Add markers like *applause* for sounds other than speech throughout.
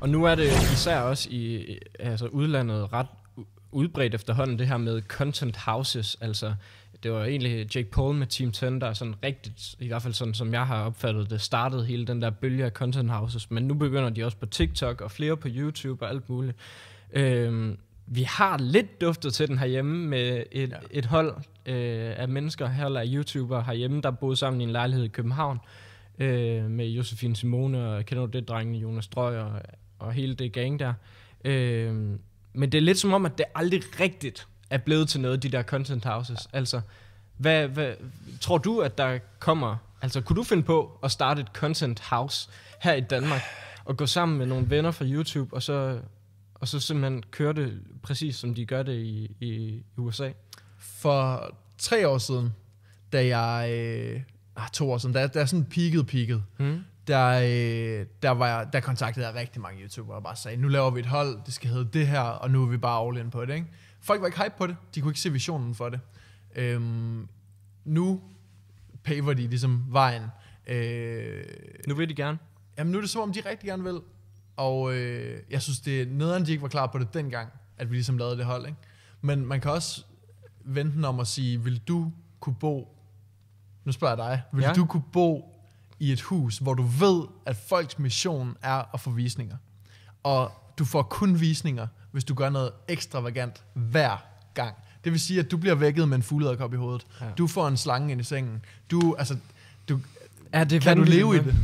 Og nu er det især også i altså udlandet ret udbredt efterhånden, det her med content houses, altså det var egentlig Jake Paul med Team 10, der sådan rigtigt, i hvert fald sådan som jeg har opfattet det, startede hele den der bølge af content houses, men nu begynder de også på TikTok og flere på YouTube og alt muligt. Øhm, vi har lidt duftet til den herhjemme med et, ja. et hold øh, af mennesker, her eller YouTuber herhjemme, der boede sammen i en lejlighed i København, øh, med Josefine Simone og kender du det, drengene Jonas Drøg og og hele det gang der. Øh, men det er lidt som om, at det aldrig rigtigt er blevet til noget, de der content houses. Altså, hvad, hvad, tror du, at der kommer... Altså, kunne du finde på at starte et content house her i Danmark, og gå sammen med nogle venner fra YouTube, og så, og så simpelthen køre det præcis, som de gør det i, i, USA? For tre år siden, da jeg... Øh, ah, to år siden, da, da jeg sådan peaked, peaked, hmm der, øh, der, var, der kontaktede jeg rigtig mange YouTubere og bare sagde, nu laver vi et hold, det skal hedde det her, og nu er vi bare all in på det. Ikke? Folk var ikke hype på det, de kunne ikke se visionen for det. Øhm, nu paver de ligesom vejen. Øh, nu vil de gerne. Jamen nu er det så, om de rigtig gerne vil. Og øh, jeg synes, det er nederen, de ikke var klar på det dengang, at vi ligesom lavede det hold. Ikke? Men man kan også vente om at sige, vil du kunne bo, nu spørger jeg dig, vil ja. du kunne bo i et hus, hvor du ved, at folks mission er at få visninger. Og du får kun visninger, hvis du gør noget ekstravagant hver gang. Det vil sige, at du bliver vækket med en fuglederkop i hovedet. Ja. Du får en slange ind i sengen. Du, altså, du, er det kan du leve med. i det?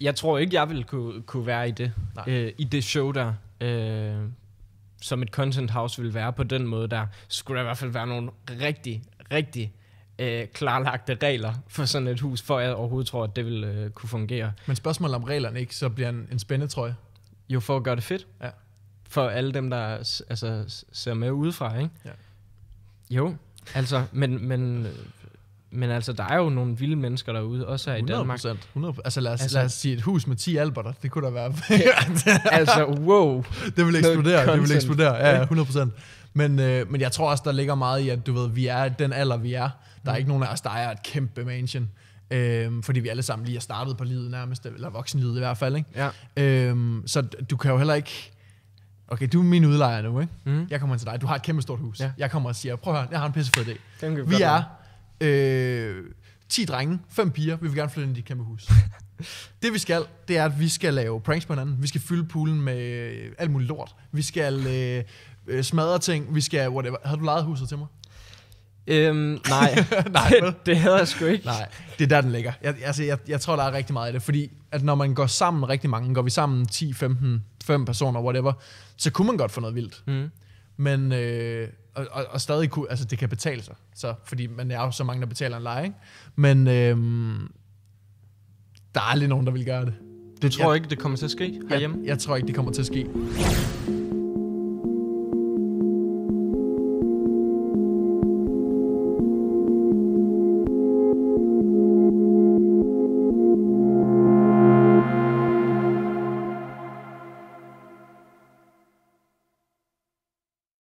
Jeg tror ikke, jeg ville kunne, kunne være i det. Øh, I det show der. Øh, som et content house ville være på den måde der. Skulle der i hvert fald være nogle rigtig, rigtig øh, klarlagte regler for sådan et hus, for jeg overhovedet tror, at det vil øh, kunne fungere. Men spørgsmålet om reglerne ikke, så bliver en, en spændetrøje? Jo, for at gøre det fedt. Ja. For alle dem, der altså, ser med udefra, ikke? Ja. Jo, altså, men, men men altså, der er jo nogle vilde mennesker derude, også her 100%, i Danmark. 100 Altså lad os, altså, lad os sige et hus med 10 alberter, det kunne da være. *laughs* altså, wow. *laughs* Det vil eksplodere, det vil eksplodere, ja, 100 men, øh, men jeg tror også, der ligger meget i, at du ved, vi er den alder, vi er. Der er mm. ikke nogen af os, der er et kæmpe mansion. Øhm, fordi vi alle sammen lige er startet på livet nærmest, eller voksenlivet i hvert fald. Ikke? Ja. Øhm, så du kan jo heller ikke... Okay, du er min udlejer nu, ikke? Mm. Jeg kommer til dig. Du har et kæmpe stort hus. Ja. Jeg kommer og siger, prøv at høre, jeg har en pissefed idé. Vi er øh, 10 drenge, 5 piger, vi vil gerne flytte ind i dit kæmpe hus. *laughs* det vi skal, det er, at vi skal lave pranks på hinanden. Vi skal fylde poolen med øh, alt muligt lort. Vi skal øh, øh, smadre ting. Vi skal whatever. Havde du lejet huset til mig? Øhm, nej, *laughs* nej *laughs* det, det havde jeg sgu ikke. Nej, det er der, den ligger. Jeg, altså, jeg, jeg tror, der er rigtig meget i det, fordi at når man går sammen rigtig mange, går vi sammen 10, 15, 5 personer, whatever, så kunne man godt få noget vildt. Mm. Men øh, og, og, og stadig kunne, altså det kan betale sig, så, fordi man er jo så mange, der betaler en leje, ikke? Men øhm, der er aldrig nogen, der vil gøre det. Du tror jeg, ikke, det kommer til at ske herhjemme? Jeg, jeg tror ikke, det kommer til at ske.